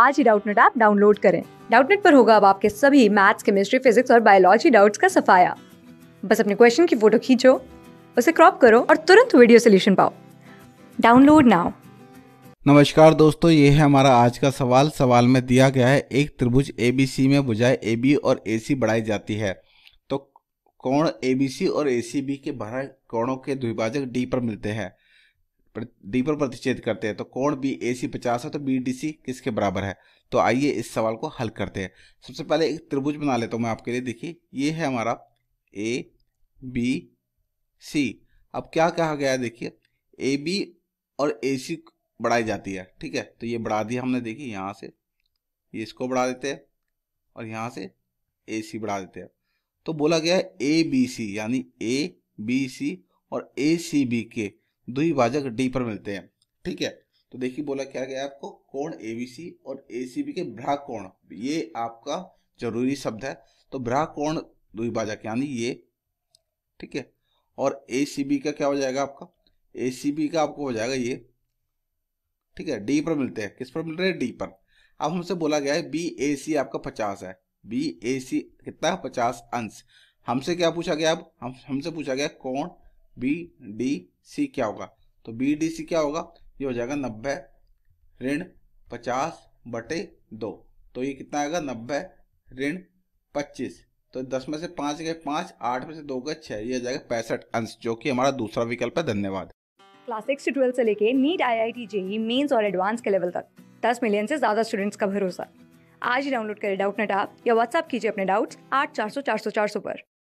आज ही Doubtnut app download करें डाउटनेट पर होगा अब आपके सभी मैथ्स केमिस्ट्री फिजिक्स और बायोलॉजी डाउट्स का सफाया बस अपने क्वेश्चन की फोटो खींचो उसे क्रॉप करो और तुरंत वीडियो सोल्यूशन पाओ डाउनलोड नाउ नमस्कार दोस्तों ये है हमारा आज का सवाल सवाल में दिया गया है एक त्रिभुज एबीसी में बुझाए ए और ए बढ़ाई जाती है तो कोण ए और ए के बारह कोणों के द्विभाजक डी पर मिलते हैं डी पर प्रतिच्छेद करते हैं तो कोण बी ए सी पचास है तो बी डी सी किसके बराबर है तो आइए इस सवाल को हल करते हैं सबसे पहले एक त्रिभुज बना लेता हूँ मैं आपके लिए देखिए ये है हमारा ए बी सी अब क्या कहा गया देखिए ए बी और ए सी बढ़ाई जाती है ठीक है तो ये बढ़ा दिया हमने देखिए यहाँ से ये इसको बढ़ा देते हैं और यहाँ से ए सी बढ़ा देते हैं तो बोला गया ए बी सी यानी ए बी सी और ए सी बी के द्विभाजक डी पर मिलते हैं ठीक है तो देखिए बोला क्या गया आपको कोण एबीसी और एसीबी के भ्रा कोण ये आपका जरूरी शब्द है तो भ्रा कोण द्विभाजक यानी ये ठीक है और एसीबी का क्या हो जाएगा आपका एसीबी का आपको हो जाएगा ये ठीक है डी पर मिलते हैं किस पर मिल रहे हैं डी पर अब हमसे बोला गया है बी ए सी आपका पचास है बी ए सी कितना पचास अंश हमसे क्या पूछा गया अब हम हमसे पूछा गया कोण बी डी सी क्या होगा तो बी डी सी क्या होगा ये हो जाएगा नब्बे ऋण पचास बटे दो तो ये कितना आएगा नब्बे ऋण पच्चीस तो दस में से पाँच गए पाँच आठ में से दो गए छः ये जाएगा पैंसठ अंश जो कि हमारा दूसरा विकल्प है धन्यवाद क्लास सिक्स से ट्वेल्थ से लेके NEET I I T JEE mains और एडवांस के लेवल तक दस मिलियन से ज़्यादा स्टूडेंट्स का भरोसा आज ही डाउनलोड करें डाउट नेट आप या व्हाट्सअप कीजिए अपने डाउट्स आठ चार सौ चार सौ चार सौ पर